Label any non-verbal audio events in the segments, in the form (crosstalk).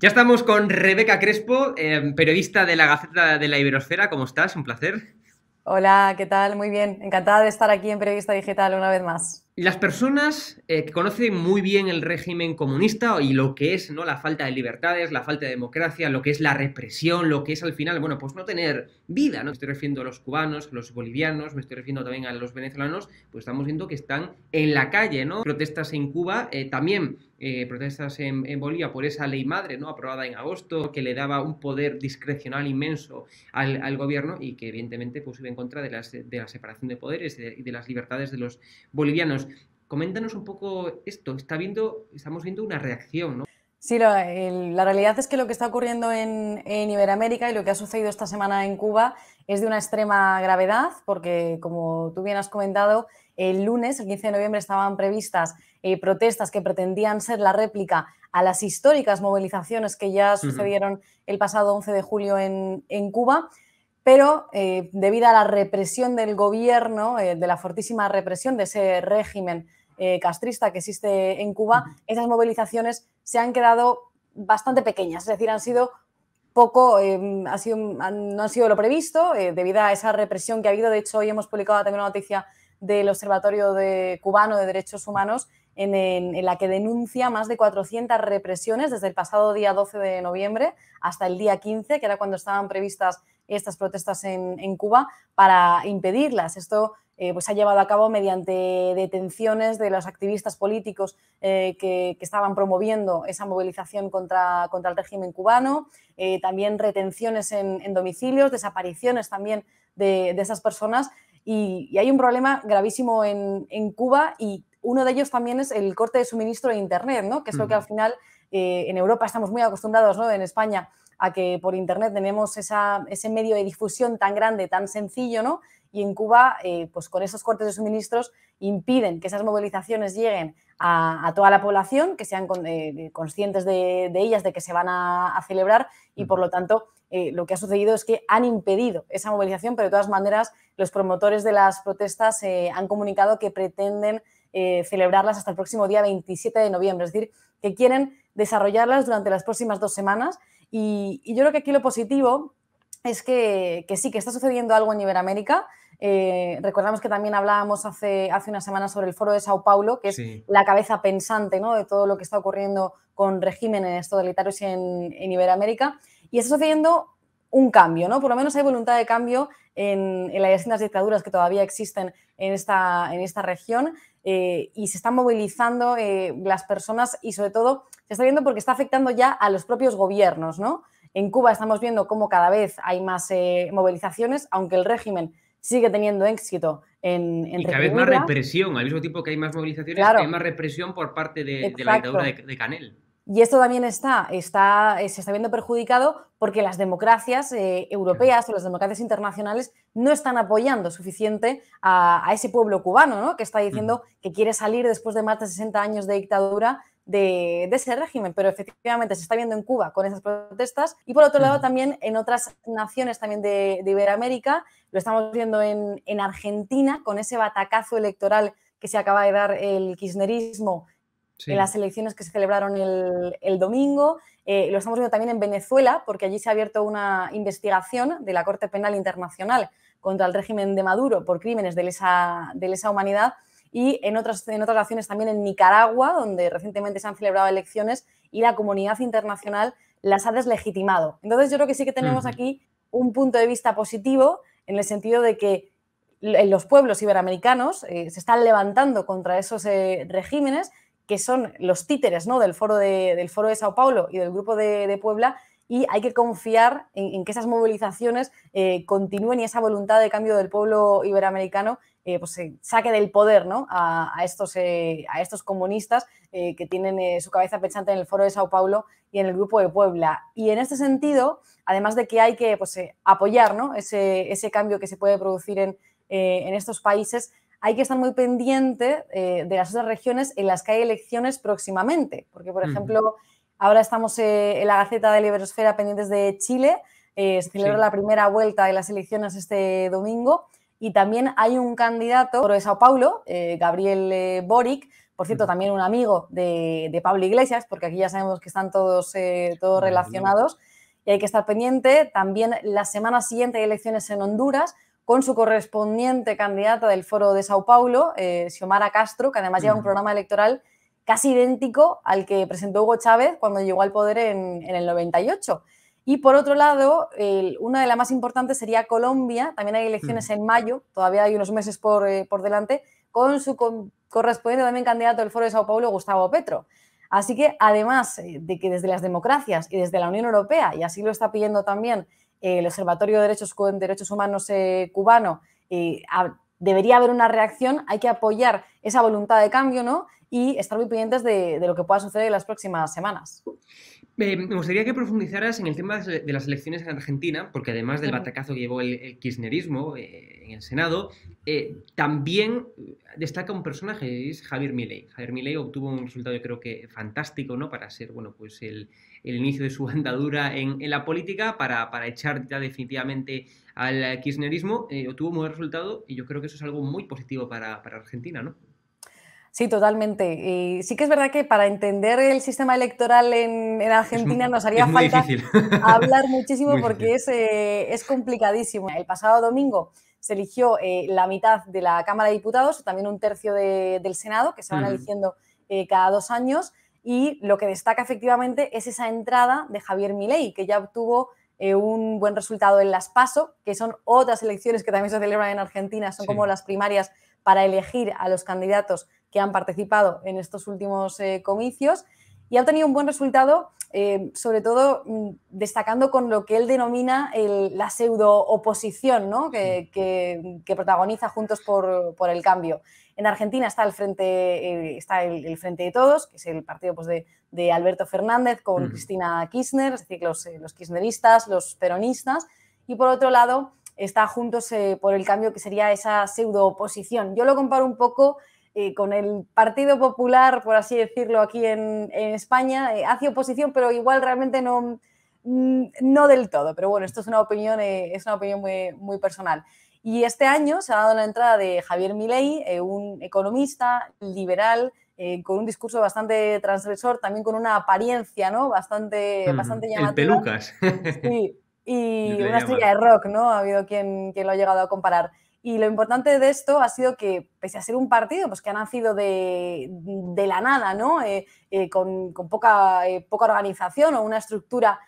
Ya estamos con Rebeca Crespo, eh, periodista de la Gaceta de la Iberosfera. ¿Cómo estás? Un placer. Hola, ¿qué tal? Muy bien. Encantada de estar aquí en Periodista Digital una vez más. Las personas eh, que conocen muy bien el régimen comunista y lo que es ¿no? la falta de libertades, la falta de democracia, lo que es la represión, lo que es al final, bueno, pues no tener vida, ¿no? Me estoy refiriendo a los cubanos, a los bolivianos, me estoy refiriendo también a los venezolanos, pues estamos viendo que están en la calle, ¿no? Protestas en Cuba, eh, también eh, protestas en, Bolivia por esa ley madre, ¿no? Aprobada en agosto, que le daba un poder discrecional inmenso al, gobierno y que evidentemente pues iba en contra de, de la separación de poderes y de las libertades de los bolivianos coméntanos un poco esto. estamos viendo una reacción, ¿no? Sí, la, realidad es que lo que está ocurriendo en, Iberoamérica y lo que ha sucedido esta semana en Cuba es de una extrema gravedad, porque como tú bien has comentado, el lunes, el 15 de noviembre, estaban previstas eh, protestas que pretendían ser la réplica a las históricas movilizaciones que ya sucedieron el pasado 11 de julio en Cuba pero eh, debido a la represión del gobierno, eh, de la fortísima represión de ese régimen eh, castrista que existe en Cuba, esas movilizaciones se han quedado bastante pequeñas, es decir, han sido poco, no han sido lo previsto debido a esa represión que ha habido. De hecho, hoy hemos publicado también una noticia del Observatorio Cubano de Derechos Humanos en, en, la que denuncia más de 400 represiones desde el pasado día 12 de noviembre hasta el día 15, que era cuando estaban previstas estas protestas en, Cuba para impedirlas. Esto eh, pues se ha llevado a cabo mediante detenciones de los activistas políticos eh, que, estaban promoviendo esa movilización contra, contra el régimen cubano, eh, también retenciones en, domicilios, desapariciones también de, esas personas. Y, hay un problema gravísimo en, Cuba y uno de ellos también es el corte de suministro de Internet, que es lo que al final en Europa estamos muy acostumbrados, en España a que por Internet tenemos ese medio de difusión tan grande, tan sencillo, ¿no? Y en Cuba, eh, pues con esos cortes de suministros impiden que esas movilizaciones lleguen a, toda la población, que sean eh, conscientes de, ellas, de que se van a, celebrar y por lo tanto eh, lo que ha sucedido es que han impedido esa movilización, pero de todas maneras los promotores de las protestas han comunicado que pretenden celebrarlas hasta el próximo día 27 de noviembre, es decir, que quieren desarrollarlas durante las próximas dos semanas y, yo creo que aquí lo positivo es que, sí, que está sucediendo algo en Iberoamérica. Eh, recordamos que también hablábamos hace, una semana sobre el foro de Sao Paulo, que es la cabeza pensante ¿no? de todo lo que está ocurriendo con regímenes totalitarios en, en Iberoamérica. Y está sucediendo un cambio, ¿no? Por lo menos hay voluntad de cambio en, las distintas dictaduras que todavía existen en esta región eh, y se están movilizando eh, las personas y sobre todo se está viendo porque está afectando ya a los propios gobiernos, ¿no? En Cuba estamos viendo cómo cada vez hay más eh, movilizaciones, aunque el régimen sigue teniendo éxito en, en y cada vez más represión, al mismo tiempo que hay más movilizaciones, hay más represión por parte de, la dictadura de Canel. Y esto también está, está, eh, se está viendo perjudicado porque las democracias eh, europeas o las democracias internacionales no están apoyando suficiente a, ese pueblo cubano, ¿no? que está diciendo que quiere salir después de más de 60 años de dictadura de, ese régimen, pero efectivamente se está viendo en Cuba con esas protestas y por otro lado también en otras naciones también de, de Iberoamérica, lo estamos viendo en, en, Argentina con ese batacazo electoral que se acaba de dar el kirchnerismo en las elecciones que se celebraron el, domingo. Eh, lo estamos viendo también en Venezuela, porque allí se ha abierto una investigación de la Corte Penal Internacional contra el régimen de Maduro por crímenes de lesa, de lesa humanidad y en otras, en otras también en Nicaragua, donde recientemente se han celebrado elecciones y la comunidad internacional las ha deslegitimado. Entonces yo creo que sí que tenemos aquí un punto de vista positivo en el sentido de que los pueblos iberoamericanos eh, se están levantando contra esos eh, regímenes que son los títeres ¿no? del, foro de, del foro de Sao Paulo y del grupo de, Puebla, y hay que confiar en, que esas movilizaciones eh, continúen y esa voluntad de cambio del pueblo iberoamericano eh, pues, se saque del poder ¿no? a, estos, eh, a, estos, comunistas que tienen su cabeza pensante en el Foro de Sao Paulo y en el Grupo de Puebla. Y en este sentido, además de que hay que pues, apoyar ¿no? ese, cambio que se puede producir en, en estos países, hay que estar muy pendiente eh, de las otras regiones en las que hay elecciones próximamente, porque, por ejemplo, ahora estamos eh, en la Gaceta de Librosfera pendientes de Chile, eh, se celebra la primera vuelta de las elecciones este domingo, y también hay un candidato de Sao Paulo, Gabriel Boric, por cierto, también un amigo de, Pablo Iglesias, porque aquí ya sabemos que están todos, todos relacionados, y hay que estar pendiente. También la semana siguiente hay elecciones en Honduras, con su correspondiente candidata del Foro de Sao Paulo, eh, Xiomara Castro, que además lleva un programa electoral casi idéntico al que presentó Hugo Chávez cuando llegó al poder en, el 98. Y por otro lado, una de las más importantes sería Colombia, también hay elecciones en mayo, todavía hay unos meses por, eh, delante, con su correspondiente también candidato del Foro de Sao Paulo, Gustavo Petro. Así que, además eh, de que desde las democracias y desde la Unión Europea, y así lo está pidiendo también el Observatorio de Derechos, Humanos eh, cubano, eh, debería haber una reacción, hay que apoyar esa voluntad de cambio, ¿no? Y estar muy pendientes de lo que pueda suceder en las próximas semanas. Eh, me gustaría que profundizaras en el tema de las elecciones en Argentina, porque además del batacazo que llevó el, kirchnerismo eh, en el Senado, eh, también destaca un personaje, es Javier Milei. Javier Milei obtuvo un resultado, yo creo que fantástico, ¿no? Para ser, bueno, pues el, inicio de su (laughs) andadura en, la política, para, para, echar ya definitivamente al kirchnerismo, obtuvo un buen resultado y yo creo que eso es algo muy positivo para, para Argentina, ¿no? Sí, totalmente. sí que es verdad que para entender el sistema electoral en, Argentina nos haría falta hablar muchísimo (laughs) porque eh, es, complicadísimo. El pasado domingo se eligió eh, la mitad de la Cámara de Diputados, también un tercio del Senado, que se van eligiendo eh, cada dos años. Y lo que destaca efectivamente es esa entrada de Javier Milei, que ya obtuvo un buen resultado en las PASO, que son otras elecciones que también se celebran en Argentina, son como las primarias para elegir a los candidatos que han participado en estos últimos eh, comicios y han tenido un buen resultado, eh, sobre todo mm, destacando con lo que él denomina la pseudo oposición ¿no? que, que, protagoniza Juntos por, por, el Cambio. En Argentina está eh, el Frente, está el, Frente de Todos, que es el partido pues, de, de, Alberto Fernández con Cristina Kirchner, es decir, los, los, kirchneristas, los peronistas, y por otro lado está Juntos por el Cambio, que sería esa pseudo oposición. Yo lo comparo un poco eh, con el Partido Popular, por así decirlo, aquí en, España, eh, hace oposición, pero igual realmente no, mm, no del todo. Pero bueno, esto es una opinión, eh, es una opinión muy, muy, personal. Y este año se ha dado la entrada de Javier Milei, un economista liberal, con un discurso bastante transgresor, también con una apariencia ¿no? bastante, bastante llamativa. El pelucas. y una estrella de rock, ¿no? Ha habido quien, quien lo ha llegado a comparar. Y lo importante de esto ha sido que, pese a ser un partido pues, que ha nacido de, la nada, ¿no? Eh, eh, con, poca, eh, poca, organización o una estructura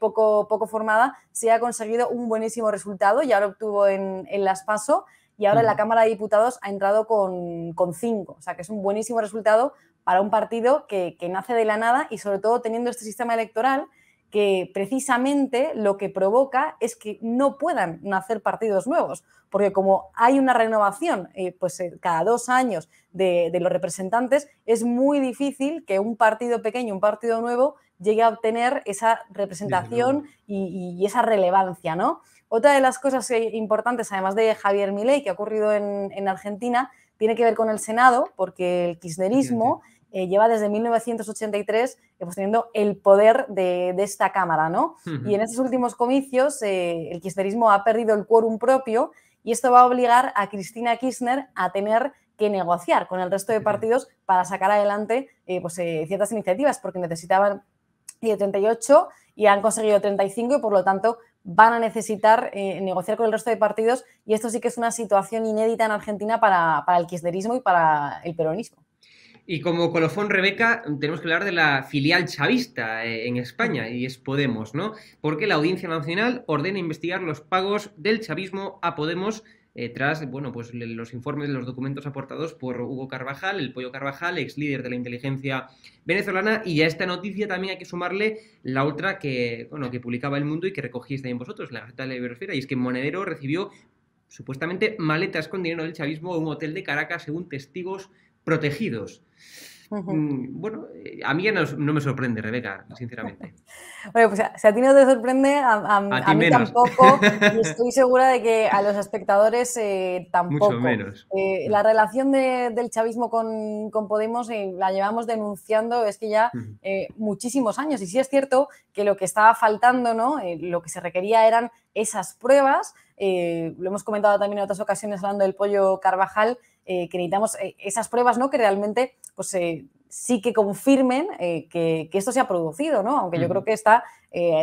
poco, formada, se ha conseguido un buenísimo resultado, ya lo obtuvo en, Las Paso y ahora en la Cámara de Diputados ha entrado con, cinco. O sea que es un buenísimo resultado para un partido que, que nace de la nada y sobre todo teniendo este sistema electoral que precisamente lo que provoca es que no puedan nacer partidos nuevos, porque como hay una renovación eh, pues, eh, cada dos años de, los representantes, es muy difícil que un partido pequeño, un partido nuevo, llegue a obtener esa representación y, esa relevancia. ¿no? Otra de las cosas importantes, además de Javier Milei, que ha ocurrido en, Argentina, tiene que ver con el Senado, porque el kirchnerismo... Eh, lleva desde 1983 eh, pues, teniendo el poder de, esta Cámara, ¿no? Y en estos últimos comicios eh, el kirchnerismo ha perdido el quórum propio y esto va a obligar a Cristina Kirchner a tener que negociar con el resto de partidos para sacar adelante pues, ciertas iniciativas, porque necesitaban 38 y han conseguido 35 y por lo tanto van a necesitar negociar con el resto de partidos y esto sí que es una situación inédita en Argentina para, para el kirchnerismo y para el peronismo. Y como colofón, Rebeca, tenemos que hablar de la filial chavista eh, en España, y es Podemos, ¿no? Porque la Audiencia Nacional ordena investigar los pagos del chavismo a Podemos eh, tras bueno, pues, los informes, los documentos aportados por Hugo Carvajal, el pollo Carvajal, ex líder de la inteligencia venezolana, y a esta noticia también hay que sumarle la otra que, bueno, que publicaba El Mundo y que recogíais también vosotros, la Gaceta de la Iberosfera, y es que Monedero recibió supuestamente maletas con dinero del chavismo a un hotel de Caracas, según testigos protegidos. Mm, bueno, eh, a mí no, me sorprende, Rebeca, sinceramente. bueno, (laughs) pues si a ti no te sorprende, a, mí tampoco. y (laughs) estoy segura de que a los espectadores eh, tampoco. menos. Eh, la relación del chavismo con, Podemos la llevamos denunciando es que ya muchísimos años. Y sí es cierto que lo que estaba faltando, ¿no? lo que se requería eran esas pruebas. lo hemos comentado también en otras ocasiones hablando del pollo Carvajal eh, que necesitamos eh, esas pruebas ¿no? que realmente pues, eh, sí que confirmen que, esto se ha producido, ¿no? aunque yo creo que está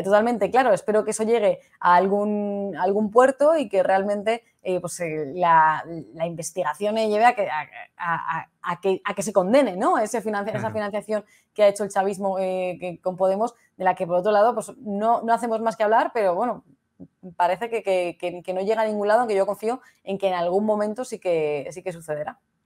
totalmente claro. Espero que eso llegue a algún, puerto y que realmente pues, la, investigación lleve a que, a, que, se condene ¿no? Ese esa financiación que ha hecho el chavismo con Podemos, de la que por otro lado pues, no, no hacemos más que hablar, pero bueno, parece que, que, no llega a ningún lado, aunque yo confío en que en algún momento sí que, sí que sucederá.